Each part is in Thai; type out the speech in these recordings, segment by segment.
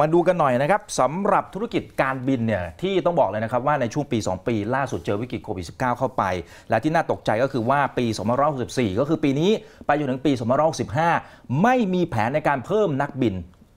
มาดูกันหน่อยนะครับสำหรับธุรกิจการบินเนี่ยที่ต้องบอกเลยนะครับว่าในช่วงปี 2 ปีล่าสุดเจอวิกฤตโควิด -19 เข้าไป และที่น่าตกใจก็คือว่าปี2 5 6 4ก็คือปีนี้ไปจนถึงปี2 5 6 5ไม่มีแผนในการเพิ่มนักบิน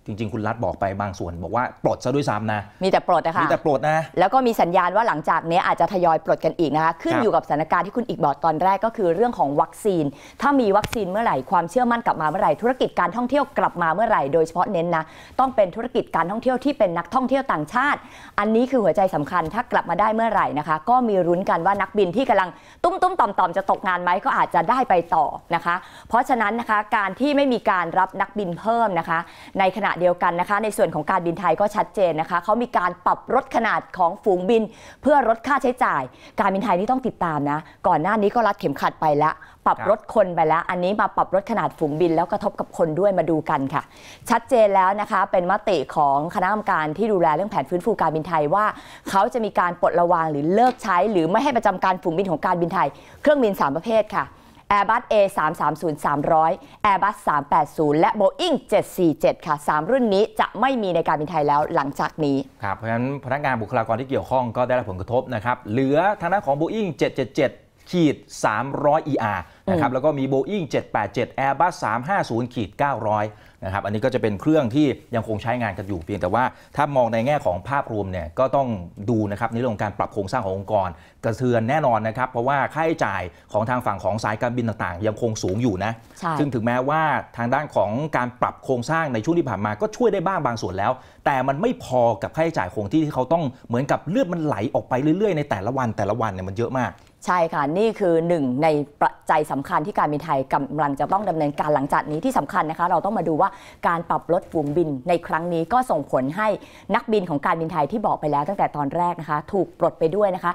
จริงๆ คุณรัฐบอกไปบางส่วนบอกว่าปลดซะด้วยซ้ำนะ มีแต่ปลดนะคะมีแต่ปลดนะ แล้วก็มีสัญญาณว่าหลังจากนี้อาจจะทยอยปลดกันอีกนะคะ ขึ้นอยู่กับสถานการณ์ที่คุณอีกบอกตอนแรกก็คือ เรื่องของวัคซีน ถ้ามีวัคซีนเมื่อไหร่ความเชื่อมั่นกลับมาเมื่อไหร่ธุรกิจการท่องเที่ยวกลับมาเมื่อไหร่โดยเฉพาะเน้นนะต้องเป็นธุรกิจการท่องเที่ยวที่เป็นนักท่องเที่ยวต่างชาติ อันนี้คือหัวใจสำคัญถ้ากลับมาได้เมื่อไหร่นะคะ ก็มีรุ้นกันว่านักบินที่กำลังตุ้มตุ้มต่อมต่อมจะตกงานไหมก็อาจจะได้ไปต่อนะคะ เพราะฉะนั้นนะคะการที่ไม่มีการรับนักบินเพิ่มนะคะในขณะเดียวกันนะคะ ในส่วนของการบินไทยก็ชัดเจนนะคะเขามีการปรับลดขนาดของฝูงบิน เพื่อลดค่าใช้จ่าย การบินไทยนี่ต้องติดตามนะ ก่อนหน้านี้ก็รัดเข็มขัดไปแล้วปรับลดคนไปแล้ว อันนี้มาปรับลดขนาดฝูงบิน แล้วกระทบกับคนด้วยมาดูกันค่ะ ชัดเจนแล้วนะคะเป็นมติของคณะกรรมการที่ดูแลเรื่องแผนฟื้นฟูการบินไทยว่าเขาจะมีการปลดระวางหรือเลิกใช้ หรือไม่ให้ประจำการฝูงบินของการบินไทย เครื่องบิน 3 ประเภทค่ะ Airbus A 3 3 0 300 Airbus 380 และ Boeing 747 ค่ะ3รุ่นนี้จะไม่มีในการบินไทยแล้วหลังจากนี้ครับเพราะฉะนั้นพนักงานบุคลากรที่เกี่ยวข้องก็ได้รับผลกระทบนะครับ เหลือทางด้านของ Boeing 777ขีด300 ER นะครับแล้วก็มี Boeing 787 Airbus 350ขีด900นะครับ อันนี้ก็จะเป็นเครื่องที่ยังคงใช้งานกันอยู่ เพียงแต่ว่าถ้ามองในแง่ของภาพรวมเนี่ยก็ต้องดูนะครับในเรื่องของการปรับโครงสร้างขององค์กรกระเทือนแน่นอนนะครับ เพราะว่าค่าใช้จ่ายของทางฝั่งของสายการบินต่างๆ ยังคงสูงอยู่นะ ซึ่งถึงแม้ว่าทางด้านของการปรับโครงสร้างในช่วงที่ผ่านมาก็ช่วยได้บ้างบางส่วนแล้ว แต่มันไม่พอกับค่าใช้จ่ายคงที่ที่เขาต้องเหมือนกับเลือดมันไหลออกไปเรื่อยๆ ในแต่ละวันแต่ละวันเนี่ยมันเยอะมากใช่ค่ะ นี่คือหนึ่งในปัจจัยสำคัญที่การบินไทยกำลังจะต้องดำเนินการหลังจากนี้ที่สำคัญนะคะ เราต้องมาดูว่าการปรับลดฝูงบินในครั้งนี้ก็ส่งผลให้นักบินของการบินไทยที่บอกไปแล้วตั้งแต่ตอนแรกนะคะ ถูกปลดไปด้วยนะคะ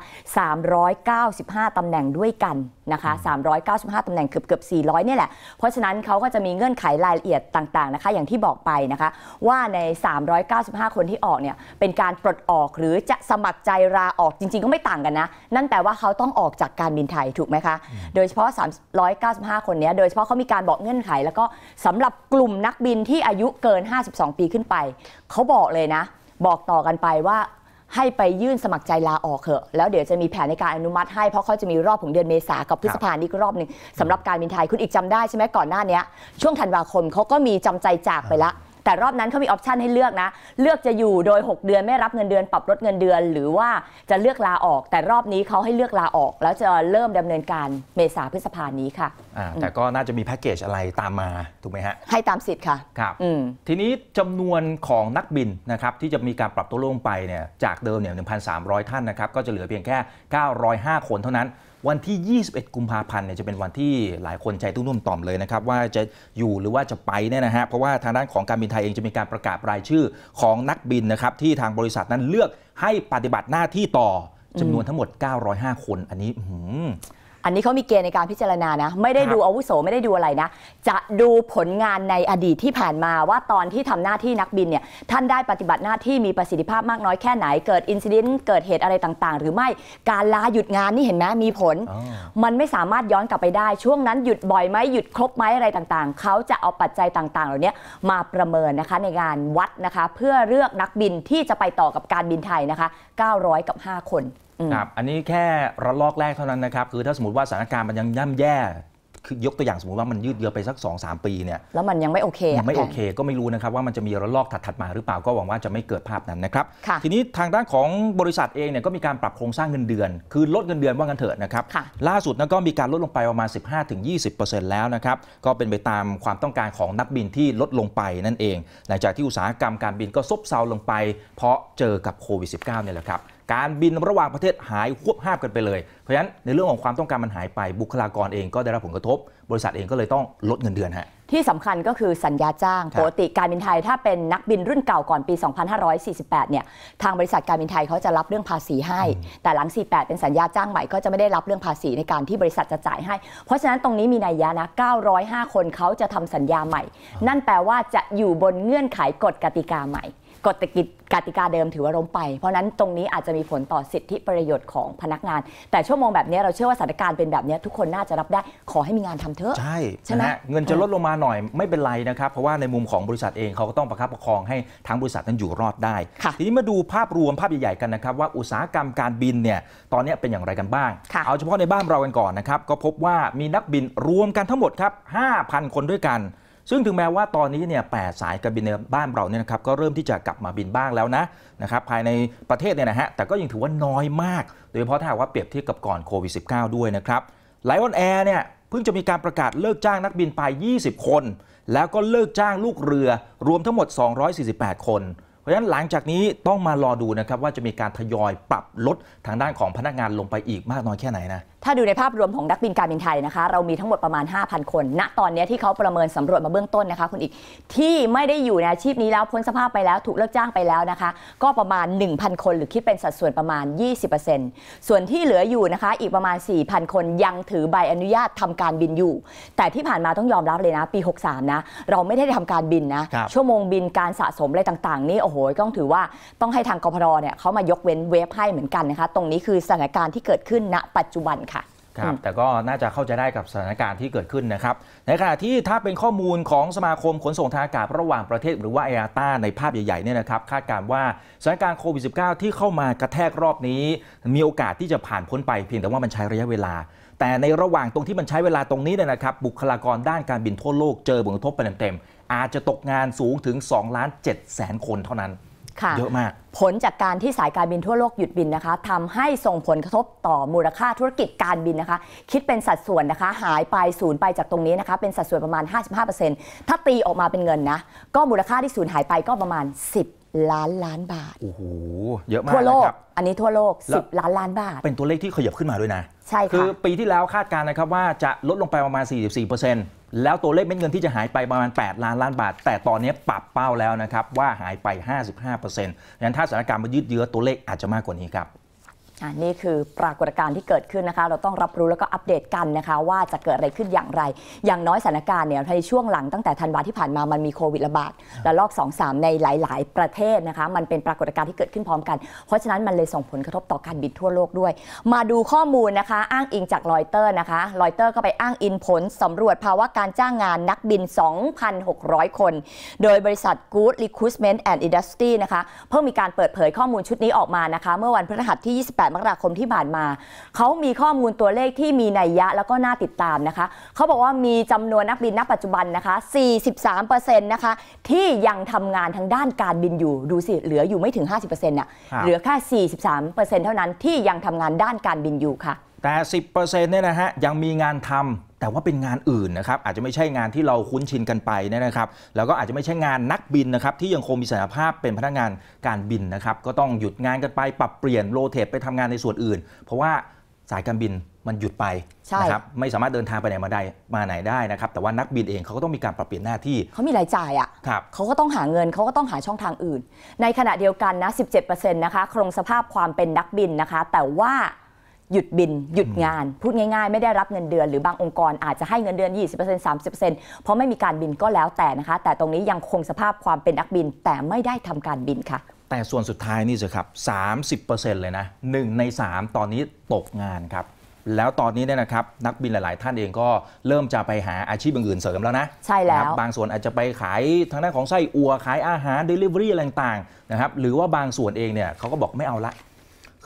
395 ตำแหน่งด้วยกันนะคะ395 ตำแหน่งเกือบเกือบ400เนี่ยแหละ เพราะฉะนั้นเขาก็จะมีเงื่อนไขรายละเอียดต่าง ๆนะคะ อย่างที่บอกไปนะคะ ว่าใน 395 คนที่ออกเนี่ยเป็นการปลดออกหรือจะสมัครใจลาออกจริงๆ ก็ไม่ต่างกันนะ นั่นแต่ว่าเขาต้องออกจากการบินไทย ถูกไหมคะ โดยเฉพาะ 395 คนเนี้ยโดยเฉพาะเขามีการบอกเงื่อนไข แล้วก็สำหรับกลุ่มนักบินที่อายุเกิน 52 ปีขึ้นไปเขาบอกเลยนะ บอกต่อกันไปว่าให้ไปยื่นสมัครใจลาออกเถอะ แล้วเดี๋ยวจะมีแผนในการอนุมัติให้เพราะเขาจะมีรอบของเดือนเมษากับพฤษภานี้ก็รอบหนึ่งสำหรับการบินไทยคุณอีกจำได้ใช่ไหมก่อนหน้านี้ช่วงธันวาคมเขาก็มีจำใจจากไปละแต่รอบนั้นเขามีออปชันให้เลือกนะ เลือกจะอยู่โดย 6 เดือนไม่รับเงินเดือน ปรับลดเงินเดือน หรือว่าจะเลือกลาออก แต่รอบนี้เขาให้เลือกลาออก แล้วจะเริ่มดำเนินการเมษาพฤษภานี้ค่ะแต่ก็น่าจะมีแพ็กเกจอะไรตามมา ถูกไหมฮะให้ตามสิทธิ์ค่ะครับทีนี้จำนวนของนักบินนะครับ ที่จะมีการปรับตัวลงไปเนี่ยจากเดิมเนี่ย 1,300 ท่านนะครับก็จะเหลือเพียงแค่ 905 คนเท่านั้นวันที่ 21กุมภาพันธ์เนี่ยจะเป็นวันที่หลายคนใจตุ้มนุ่มต่อมเลยนะครับ ว่าจะอยู่หรือว่าจะไปเนี่ยนะฮะเพราะว่าทางด้านของการบินไทยเองจะมีการประกาศรายชื่อของนักบินนะครับที่ทางบริษัทนั้นเลือกให้ปฏิบัติหน้าที่ต่อจำนวนทั้งหมด 905 คนอันนี้อันนี้เขามีเกณฑ์ในการพิจารณานะ ไม่ได้ดูอาวุโส ไม่ได้ดูอะไรนะ จะดูผลงานในอดีตที่ผ่านมาว่าตอนที่ทำหน้าที่นักบินเนี่ยท่านได้ปฏิบัติหน้าที่มีประสิทธิภาพมากน้อยแค่ไหน เกิดอินซิเดนต์เกิดเหตุอะไรต่างๆ หรือไม่การลาหยุดงานนี่เห็นไหมมีผล มันไม่สามารถย้อนกลับไปได้ช่วงนั้นหยุดบ่อยไหมหยุดครบไหมอะไรต่างๆเขาจะเอาปัจจัยต่างๆเหล่านี้มาประเมินนะคะในการวัดนะคะเพื่อเลือกนักบินที่จะไปต่อกับการบินไทยนะคะ900กับ5คนครับ อันนี้แค่ระลอกแรกเท่านั้นนะครับคือถ้าสมมติว่าสถานการณ์มันยังย่ำแย่คือยกตัวอย่างสมมติว่ามันยืดเยื้อไปสัก2อสปีเนี่ยแล้วมันยังไม่โอเคยังไม่โอเคก็ไม่รู้นะครับ ว่ามันจะมีระลอกถัดๆมาหรือเปล่าก็หวังว่าจะไม่เกิดภาพนั้นนะครับทีนี้ทางด้านของบริษัทเองเนี่ยก็มีการปรับโครงสร้างเงินเดือน คือลดเงินเดือนว่ากันเถิดนะครับ ล่าสุดนั้นก็มีการลดลงไปประมาณ 15-20%แล้วนะครับก็เป็นไปตามความต้องการของนักบินที่ลดลงไปนั่นเอง หลังจากที่อุตสาหกรรมการบินก็ซบเซาลงไปเพราะเจอกับโควิด -19 เนี่ยแหละครับการบินระหว่างประเทศหายควบห้ามกันไปเลย เพราะฉะนั้นในเรื่องของความต้องการมันหายไปบุคลากรเองก็ได้รับผลกระทบ บริษัทเองก็เลยต้องลดเงินเดือนฮะ ที่สำคัญก็คือสัญญาจ้างปกติการบินไทยถ้าเป็นนักบินรุ่นเก่าก่อนปี 2548เนี่ยทางบริษัทการบินไทยเขาจะรับเรื่องภาษีให้ แต่หลัง 48เป็นสัญญาจ้างใหม่ ก็จะไม่ได้รับเรื่องภาษีในการที่บริษัทจะจ่ายให้ เพราะฉะนั้นตรงนี้มีนัยยะนะ905 คนเขาจะทำสัญญาใหม่ นั่นแปลว่าจะอยู่บนเงื่อนไขกฎกติกาใหม่กฎกติกาเดิมถือว่าล้มไปเพราะนั้นตรงนี้อาจจะมีผลต่อสิทธิประโยชน์ของพนักงาน แต่ชั่วโมงแบบนี้เราเชื่อว่าสถานการณ์เป็นแบบนี้ทุกคนน่าจะรับได้ขอให้มีงานทำเถอะ ใช่ใช่ไหมเงินจะลดลงมาหน่อยไม่เป็นไรนะครับ เพราะว่าในมุมของบริษัทเองเขาก็ต้องประคับประคองให้ทั้งบริษัทนั้นอยู่รอดได้ ทีนี้มาดูภาพรวมภาพใหญ่ๆกันนะครับ ว่าอุตสาหกรรมการบินเนี่ยตอนนี้เป็นอย่างไรกันบ้างเอาเฉพาะในบ้านเรากันก่อนนะครับก็พบว่ามีนักบินรวมกันทั้งหมดครับ5,000 คนด้วยกันซึ่งถึงแม้ว่าตอนนี้เนี่ยแปดสายการบินในบ้านเราเนี่ยนะครับก็เริ่มที่จะกลับมาบินบ้างแล้วนะนะครับภายในประเทศเนี่ยนะฮะแต่ก็ยังถือว่าน้อยมากโดยเฉพาะถ้าว่าเปรียบเทียบกับก่อนโควิด -19 ด้วยนะครับไลออนแอร์เนี่ยเพิ่งจะมีการประกาศเลิกจ้างนักบินไป 20 คน แล้วก็เลิกจ้างลูกเรือรวมทั้งหมด 248 คน เพราะฉะนั้นหลังจากนี้ต้องมารอดูนะครับว่าจะมีการทยอยปรับลดทางด้านของพนักงานลงไปอีกมากน้อยแค่ไหนนะถ้าดูในภาพรวมของนักบินการบินไทยนะคะเรามีทั้งหมดประมาณ 5,000 คน ณตอนนี้ที่เขาประเมินสำรวจมาเบื้องต้นนะคะคุณอีกที่ไม่ได้อยู่ในอาชีพนี้แล้วพ้นสภาพไปแล้วถูกเลิกจ้างไปแล้วนะคะก็ประมาณ 1,000 คนหรือคิดเป็นสัดส่วนประมาณ 20%ส่วนที่เหลืออยู่นะคะอีกประมาณ 4,000 คนยังถือใบอนุญาตทำการบินอยู่ แต่ที่ผ่านมาต้องยอมรับเลยนะ ปี63นะเราไม่ได้ทำการบินนะชั่วโมงบินการสะสมอะไรต่าง ๆนี่โอ้โหต้องถือว่าต้องให้ทางกพรเนี่ยเขามายกเว้นเวฟให้เหมือนกันนะคะตรงนี้คือสถานการณ์ที่เกิดขึ้นณ ปัจจุบันค่ะครับ แต่ก็น่าจะเข้าใจได้กับสถานการณ์ที่เกิดขึ้นนะครับ ในขณะที่ถ้าเป็นข้อมูลของสมาคมขนส่งทางอากาศระหว่างประเทศหรือว่าไออาต้าในภาพใหญ่ๆเนี่ยนะครับคาดการว่าสถานการณ์โควิด -19 ที่เข้ามากระแทกรอบนี้ มีโอกาสที่จะผ่านพ้นไปเพียงแต่ว่ามันใช้ระยะเวลา แต่ในระหว่างตรงที่มันใช้เวลาตรงนี้เนี่ยนะครับบุคลากรด้านการบินทั่วโลกเจอผลกระทบไปเต็มๆอาจจะตกงานสูงถึง2ล้าน7แสนคนเท่านั้นเยอะมากผลจากการที่สายการบินทั่วโลกหยุดบินนะคะทำให้ส่งผลกระทบต่อมูลค่าธุรกิจการบินนะคะ คิดเป็นสัดส่วนนะคะหายไปศูนย์ไปจากตรงนี้นะคะเป็นสัดส่วนประมาณ 55%ถ้าตีออกมาเป็นเงินนะก็มูลค่าที่ศูนย์หายไปก็ประมาณ 10 ล้านล้านบาทโอ้โหเยอะมากทั่วโลกอันนี้ทั่วโลก 10 ล้านล้านบาทเป็นตัวเลขที่ขยับขึ้นมาด้วยนะ ใช่ค่ะคือปีที่แล้วคาดการณ์นะครับว่าจะลดลงไปประมาณ 44%เแล้วตัวเลขเม็ดเงินที่จะหายไปประมาณ 8 ล้านล้านบาท แต่ตอนนี้ปรับเป้าแล้วนะครับว่าหายไป 55%ดังนั้นถ้าสถานการณ์มันยืดเยื้อตัวเลขอาจจะมากกว่านี้ครับนี่คือปรากฏการณ์ที่เกิดขึ้นนะคะ เราต้องรับรู้แล้วก็อัปเดตกันนะคะ ว่าจะเกิดอะไรขึ้นอย่างไร อย่างน้อยสถานการณ์เนี่ยในช่วงหลังตั้งแต่ธันวาที่ผ่านมามันมีโควิดระบาดระลอก2มในหลายๆ ประเทศนะคะมันเป็นปรากฏการณ์ที่เกิดขึ้นพร้อมกันเพราะฉะนั้นมันเลยส่งผลกระทบต่อการบินทั่วโลกด้วย มาดูข้อมูลนะคะอ้างอิงจากรอยเตอร์นะคะ รอยเตอร์ก็ไปอ้างอิงผลสำรวจภาวะการจ้างงานนักบิน 2,600 คน โดยบริษัท Good Recruitment and Industry นะคะเพิ่งมีการเปิดเผยข้อมูลชุดนี้ออกมานะคะ เมื่อวันพฤหัสที่28 18มกราคมที่ผ่านมาเขามีข้อมูลตัวเลขที่มีนัยยะแล้วก็น่าติดตามนะคะเขาบอกว่ามีจำนวนนักบินณ ปัจจุบันนะคะ 43%นะคะ ที่ยังทำงานทางด้านการบินอยู่ ดูสิ เหลืออยู่ไม่ถึง 50%เนะ่ะเหลือแค่ 43%เท่านั้นที่ยังทำงานด้านการบินอยู่ค่ะแต่ 10%เนี่ยนะฮะ ยังมีงานทำแต่ว่าเป็นงานอื่นนะครับ อาจจะไม่ใช่งานที่เราคุ้นชินกันไปนะครับ แล้วก็อาจจะไม่ใช่งานนักบินนะครับ ที่ยังคงมีศักยภาพเป็นพนักงานการบินนะครับ ก็ต้องหยุดงานกันไปปรับเปลี่ยนโรเตทไปทำงานในส่วนอื่น เพราะว่าสายการบินมันหยุดไปนะครับ ไม่สามารถเดินทางไปไหนมาได้ มาไหนได้นะครับ แต่ว่านักบินเองเขาก็ต้องมีการปรับเปลี่ยนหน้าที่ เขามีรายจ่ายอ่ะเขาก็ต้องหาเงินเขาก็ต้องหาช่องทางอื่น ในขณะเดียวกันนะ 17%นะคะครงสภาพความเป็นนักบินนะคะ แต่ว่าหยุดบินหยุดงานพูดง่ายๆ ไม่ได้รับเงินเดือน หรือบางองค์กรอาจจะให้เงินเดือน 20% 30%เพราะไม่มีการบินก็แล้วแต่นะคะ แต่ตรงนี้ยังคงสภาพความเป็นนักบินแต่ไม่ได้ทำการบินค่ะ แต่ส่วนสุดท้ายนี่สิครับ30%เลยนะ1ใน3 ตอนนี้ตกงานครับแล้วตอนนี้เนี่ยนะครับนักบินหลายๆ ท่านเองก็เริ่มจะไปหาอาชีพอื่นเสริมแล้วนะ ใช่แล้วบางส่วนอาจจะไปขายทางด้านของไส้อัวขายอาหารเดลิเวอรี่อะไรต่างๆนะครับหรือว่าบางส่วนเองเนี่ยเขาก็บอกไม่เอาละ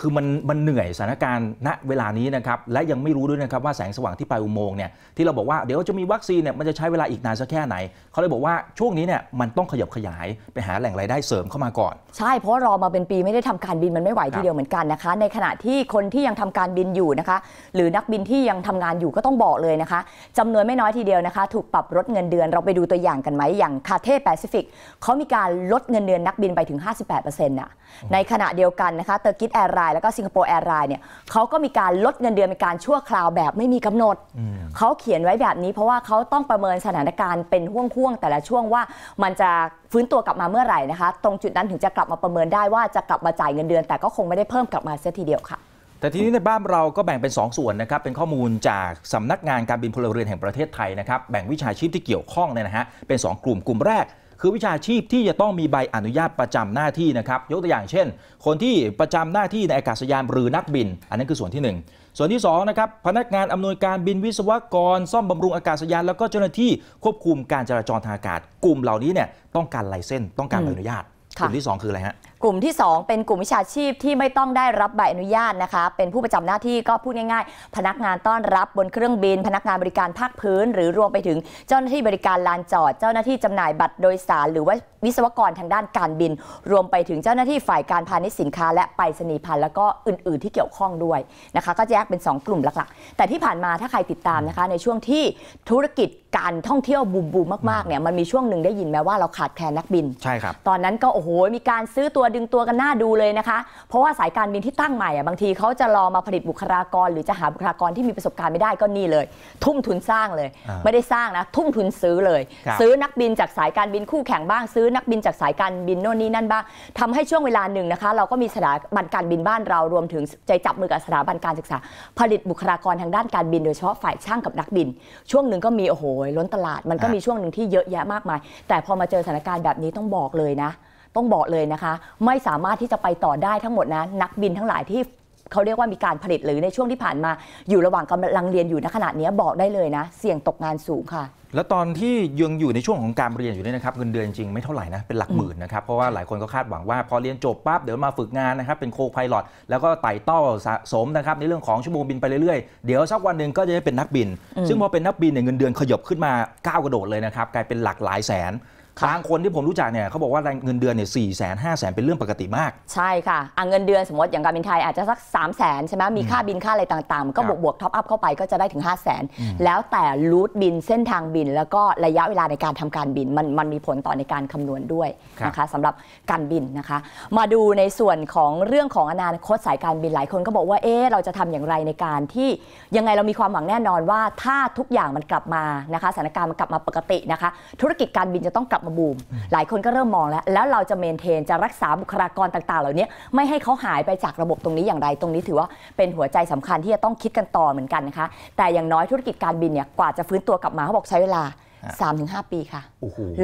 คือมันมันเหนื่อยสถานการณ์ณเวลานี้นะครับ และยังไม่รู้ด้วยนะครับว่าแสงสว่างที่ปลายอุโมงค์เนี่ยที่เราบอกว่าเดี๋ยวจะมีวัคซีนเนี่ยมันจะใช้เวลาอีกนานสักแค่ไหน เขาเลยบอกว่าช่วงนี้เนี่ยมันต้องขยับขยายไปหาแหล่งรายได้เสริมเข้ามาก่อน ใช่เพราะรอมาเป็นปีไม่ได้ทำการบินมันไม่ไหวทีเดียวเหมือนกันนะคะ ในขณะที่คนที่ยังทำการบินอยู่นะคะ หรือนักบินที่ยังทำงานอยู่ก็ต้องบอกเลยนะคะจำนวนไม่น้อยทีเดียวนะคะ ถูกปรับลดเงินเดือนเราไปดูตัวอย่างกันไหมอย่างคาเทแปซิฟิกเขามีการลดเงินเดือนนักบินไปถึง 58%นะในขณะเดียวกันนะคะเตอร์กิสแอร์น์แล้วก็สิงคโปร์แอร์ไลน์เนี่ยเขาก็มีการลดเงินเดือนเป็นการชั่วคราวแบบไม่มีกำหนดเขาเขียนไว้แบบนี้เพราะว่าเขาต้องประเมินสถานการณ์เป็นห่วงๆ แต่ละช่วงว่ามันจะฟื้นตัวกลับมาเมื่อไหร่นะคะตรงจุดนั้นถึงจะกลับมาประเมินได้ว่าจะกลับมาจ่ายเงินเดือนแต่ก็คงไม่ได้เพิ่มกลับมาเสียทีเดียวค่ะแต่ทีนี้ในบ้านเราก็แบ่งเป็น2สส่วนนะครับเป็นข้อมูลจากสำนักงานการบินพลเรือนแห่งประเทศไทยนะครับแบ่งวิชาชีพที่เกี่ยวข้องเนี่ยนะฮะเป็น 2 กลุ่มกลุ่มแรกคือวิชาชีพที่จะต้องมีใบอนุญาตประจำหน้าที่นะครับ ยกตัวอย่างเช่น คนที่ประจำหน้าที่ในอากาศยานหรือนักบิน อันนั้นคือส่วนที่ 1 ส่วนที่2นะครับพนักงานอำนวยการบินวิศวกร ซ่อมบำรุงอากาศยาน แล้วก็เจ้าหน้าที่ควบคุมการจราจรทางอากาศ กลุ่มเหล่านี้เนี่ยต้องการลายเส้นต้องการใบอนุญาตกลุ่มที่ 2 คืออะไรฮะกลุ่มที่ 2 เป็นกลุ่มวิชาชีพที่ไม่ต้องได้รับใบอนุญาตนะคะเป็นผู้ประจำหน้าที่ก็พูดง่ายๆ พนักงานต้อนรับบนเครื่องบิน พนักงานบริการภาคพื้น หรือรวมไปถึงเจ้าหน้าที่บริการลานจอด เจ้าหน้าที่จำหน่ายบัตรโดยสาร หรือว่าวิศวกรทางด้านการบิน รวมไปถึงเจ้าหน้าที่ฝ่ายการพาณิชย์สินค้า และไปรษณีย์พันแล้วก็อื่น ๆที่เกี่ยวข้องด้วยนะคะ ก็แยกเป็น 2 กลุ่มหลักๆแต่ที่ผ่านมาถ้าใครติดตามนะคะ ในช่วงที่ธุรกิจการท่องเที่ยวบูมบูมมากๆเนี่ยมันมีช่วงหนึ่งได้ยินแม้ว่าเราขาดแคลนนักบินใช่ครับตอนนั้นก็โอ้โห มีการซื้อตัวดึงตัวกันหน้าดูเลยนะคะ เพราะว่าสายการบินที่ตั้งใหม่อ่ะบางทีเขาจะรอมาผลิตบุคลากรหรือจะหาบุคลากรที่มีประสบการณ์ไม่ได้ก็นี่เลย ทุ่มทุนสร้างเลย ไม่ได้สร้างนะทุ่มทุนซื้อเลย ซื้อนักบินจากสายการบินคู่แข่งบ้างซื้อนักบินจากสายการบินโน่นนี่นั่นบ้างทำให้ช่วงเวลาหนึ่งนะคะ เราก็มีสถาบันการบินบ้านเรารวมถึงใจจับมือกับสถาบันการศึกษาผลิตบุคลากรทางด้านการบินโดยเฉพาะฝ่ายช่างกับนักบิน ช่วงหนึ่งก็มีโอ้โหล้นตลาดมันก็มีช่วงหนึ่งที่เยอะแยะมากมายแต่พอมาเจอสถานการณ์แบบนี้ต้องบอกเลยนะต้องบอกเลยนะคะ ไม่สามารถที่จะไปต่อได้ทั้งหมดนะ นักบินทั้งหลายที่เขาเรียกว่ามีการผลิตหรือในช่วงที่ผ่านมา อยู่ระหว่างกำลังเรียนอยู่ในขณะนี้บอกได้เลยนะ เสี่ยงตกงานสูงค่ะ แล้วตอนที่ยังอยู่ในช่วงของการเรียนอยู่เนี่ยนะครับเงินเดือนจริงไม่เท่าไหร่นะเป็นหลักหมื่นนะครับเพราะว่าหลายคนก็คาดหวังว่าพอเรียนจบปั๊บเดี๋ยวมาฝึกงานนะครับเป็นโคพายโลตแล้วก็ไต่เต้าสะสมนะครับในเรื่องของชั่วโมงบินไปเรื่อยๆ เดี๋ยวสักวันหนึ่งก็จะได้เป็นนักบิน ซึ่งพอเป็นนักบินเนี่ยเงินเดือนขยบขึ้นมาก้าวกระโดดเลยนะครับกลายเป็นหลักหลายแสนบางคนที่ผมรู้จัก เนี่ยเขาบอกว่าเงินเดือนเนี่ยสี่แสนห้าแสนเป็นเรื่องปกติมากใช่ค่ะเงินเดือนสมมติอย่างการบินไทยอาจจะสัก3ามแสนใช่ไหมมีค่าบินค่าอะไรต่างๆ ก็บวกบวกท็อป อัพ เข้าไปก็จะได้ถึง 5 0 0แสนแล้วแต่รูทบินเส้นทางบินแล้วก็ระยะเวลาในการทำการบินมันมันมีผลต่อในการคำนวณด้วยนะคะสำหรับการบินนะคะ มาดูในส่วนของเรื่องของอนาคตสายการบินหลายคนก็บอกว่าเอ๊ะเราจะทำอย่างไรในการที่ยังไงเรามีความหวังแน่นอนว่าถ้าทุกอย่างมันกลับมานะคะสถานการณ์มันกลับมาปกตินะคะธุรกิจการบินจะต้องกลับมาบูมหลายคนก็เริ่มมองแล้ว แล้วเราจะเมนเทน จะรักษาบุคลากรต่าง ๆ เหล่านี้ไม่ให้เขาหายไปจากระบบตรงนี้อย่างไร ตรงนี้ถือว่า เป็นหัวใจสำคัญที่จะต้องคิดกันต่อเหมือนกันนะคะ แต่อย่างน้อยธุรกิจการบินเนี่ย กว่าจะฟื้นตัวกลับมา เขาบอกใช้เวลาสามถึงห้าปีค่ะ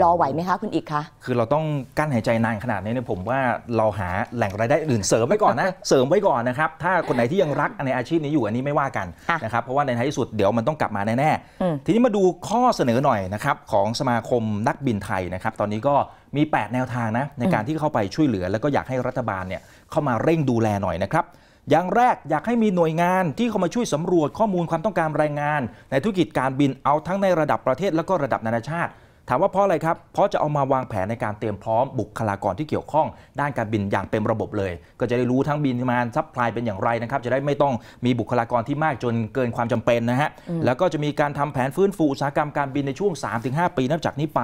รอไหวไหมคะคุณอีกคะคือเราต้องกั้นหายใจนานขนาดนี้เนี่ยผมว่าเราหาแหล่งรายได้อื่นเสริมไว้ก่อนนะเสริมไว้ก่อนนะครับถ้าคนไหนที่ยังรักในอาชีพนี้อยู่อันนี้ไม่ว่ากันนะครับเพราะว่าในท้ายสุดเดี๋ยวมันต้องกลับมาแน่ๆทีนี้มาดูข้อเสนอหน่อยนะครับของสมาคมนักบินไทยนะครับตอนนี้ก็มี 8 แนวทางนะในการที่เข้าไปช่วยเหลือ แล้วก็อยากให้รัฐบาลเนี่ยเข้ามาเร่งดูแลหน่อยนะครับอย่างแรกอยากให้มีหน่วยงานที่เข้ามาช่วยสำรวจข้อมูลความต้องการแรงงานในธุรกิจการบินเอาทั้งในระดับประเทศแล้วก็ระดับนานาชาติ ถามว่าเพราะอะไรครับ เพราะจะเอามาวางแผนในการเตรียมพร้อมบุคลากรที่เกี่ยวข้อง ด้านการบินอย่างเป็นระบบเลย ก็จะได้รู้ทั้งบินมาซัพพลายเป็นอย่างไรนะครับ จะได้ไม่ต้องมีบุคลากรที่มากจนเกินความจำเป็นนะฮะแล้วก็จะมีการทำแผนฟื้นฟูอุตสาหกรรมการบินในช่วง3-5ปีนับจากนี้ไป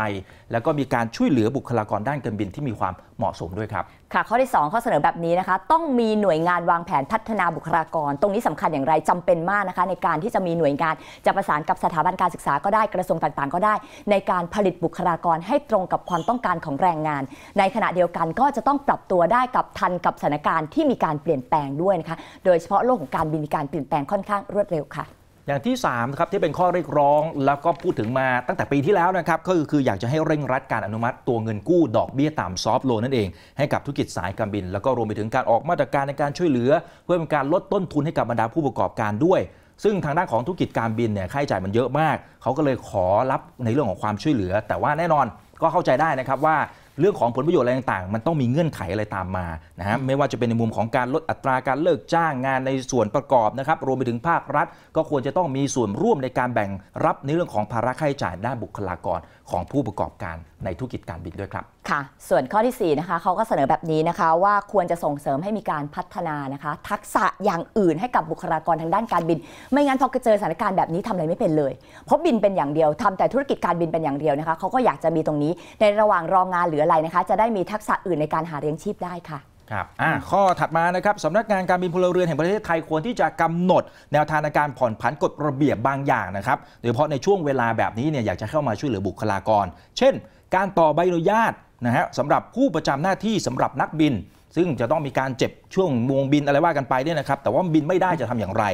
แล้วก็มีการช่วยเหลือบุคลากรด้านการบินที่มีความหมาะสมด้วยครับค่ะข้อที่ 2 ข้อเสนอแบบนี้นะคะต้องมีหน่วยงานวางแผนพัฒนาบุคลากร ตรงนี้สำคัญอย่างไรจำเป็นมากนะคะในการที่จะมีหน่วยงานจะประสานกับสถาบันการศึกษาก็ได้กระทรวงต่างๆ ก็ได้ ในการผลิตบุคลากรให้ตรงกับความต้องการของแรงงาน ในขณะเดียวกันก็จะต้องปรับตัวได้กับทันกับสถานการณ์ที่มีการเปลี่ยนแปลงด้วยนะคะโดยเฉพาะโลกของการบินมีการเปลี่ยนแปลงค่อนข้างรวดเร็วค่ะอย่างที่3ครับที่เป็นข้อเรียกร้องแล้วก็พูดถึงมาตั้งแต่ปีที่แล้วนะครับก็คืออยากจะให้เร่งรัดการอนุมัติตัวเงินกู้ดอกเบี้ยต่ำซอฟโลนั่นเองให้กับธุรกิจสายการบินแล้วก็รวมไปถึงการออกมาตรการในการช่วยเหลือ เพื่อเป็นการลดต้นทุนให้กับบรรดาผู้ประกอบการด้วย ซึ่งทางด้านของธุรกิจการบินเนี่ยค่าใช้จ่ายมันเยอะมาก เขาก็เลยขอรับในเรื่องของความช่วยเหลือ แต่ว่าแน่นอนก็เข้าใจได้นะครับว่าเรื่องของผลประโยชน์อะไรต่างๆ มันต้องมีเงื่อนไขอะไรตามมานะฮะไม่ว่าจะเป็นในมุมของการลดอัตราการเลิกจ้างงานในส่วนประกอบนะครับ รวมไปถึงภาครัฐก็ควรจะต้องมีส่วนร่วมในการแบ่งรับในเรื่องของภาระค่าใช้จ่ายด้านบุคลากรของผู้ประกอบการในธุรกิจการบินด้วยครับค่ะส่วนข้อที่ 4 นะคะเขาก็เสนอแบบนี้นะคะว่าควรจะส่งเสริมให้มีการพัฒนานะคะทักษะอย่างอื่นให้กับบุคลากรทางด้านการบิน ไม่งั้นพอเจอสถานการณ์แบบนี้ทำอะไรไม่เป็นเลย เพราะบินเป็นอย่างเดียวทำแต่ธุรกิจการบินเป็นอย่างเดียวนะคะเขาก็อยากจะมีตรงนี้ในระหว่างรองงานหรืออะไรนะคะจะได้มีทักษะอื่นในการหาเลี้ยงชีพได้ค่ะครับข้อถัดมานะครับสำนักงานการบินพลเรือนแห่งประเทศไทยควร ที่จะกำหนดแนวทางในการผ่อนผันกฎระเบียบบางอย่างนะครับโดยเฉพาะในช่วงเวลาแบบนี้เนี่ยอยากจะเข้ามาช่วยเหลือบุคลากร เช่น การต่อใบอนุญาตนะฮะสำหรับผู้ประจำหน้าที่สำหรับนักบิน ซึ่งจะต้องมีการเจ็บช่วงวงบินอะไรว่ากันไปเนี่ยนะครับแต่ว่าบินไม่ได้จะทำอย่างไร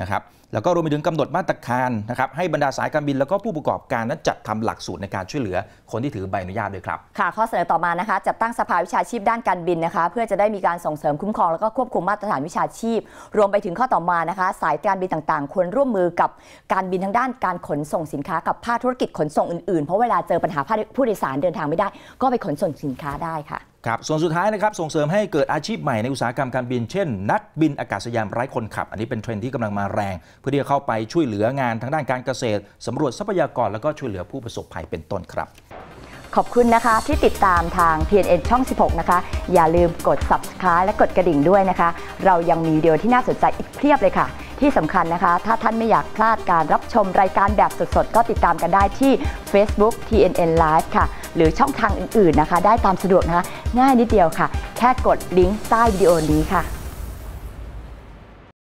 นะครับแล้วก็รวมไปถึงกำหนดมาตรการนะครับให้บรรดาสายการบินแล้วก็ผู้ประกอบการนั้นจัดทำหลักสูตรในการช่วยเหลือคนที่ถือใบอนุญาตด้วยครับ ค่ะ ข้อเสนอต่อมานะคะจัดตั้งสภาวิชาชีพด้านการบินนะคะ เพื่อจะได้มีการส่งเสริมคุ้มครองแล้วก็ควบคุมมาตรฐานวิชาชีพ รวมไปถึงข้อต่อมานะคะ สายการบินต่าง ๆควรร่วมมือกับการบินทางด้าน การขนส่งสินค้ากับภาคธุรกิจขนส่งอื่นๆเพราะเวลาเจอปัญหาผู้โดยสารเดินทางไม่ได้ ก็ไปขนส่งสินค้าได้ค่ะครับ ส่วนสุดท้ายนะครับ ส่งเสริมให้เกิดอาชีพใหม่ในอุตสาหกรรมการบินเช่นนักบินอากาศยานไร้คนขับ อันนี้เป็นเทรนด์ที่กำลังมาแรง เพื่อที่จะเข้าไปช่วยเหลืองานทางด้านการเกษตร สำรวจทรัพยากรแล้วก็ช่วยเหลือผู้ประสบภัยเป็นต้นครับขอบคุณนะคะ ที่ติดตามทาง PNN ช่อง 16 นะคะ อย่าลืมกด subscribe และกดกระดิ่งด้วยนะคะ เรายังมีวิดีโอที่น่าสนใจอีกเพียบเลยค่ะ ที่สำคัญนะคะ ถ้าท่านไม่อยากพลาดการรับชมรายการแบบสดๆ ก็ติดตามกันได้ที่ Facebook TNN Live ค่ะ หรือช่องทางอื่นๆนะคะ ได้ตามสะดวกนะคะ ง่ายนิดเดียวค่ะ แค่กดลิงก์ใต้วิดีโอนี้ค่ะ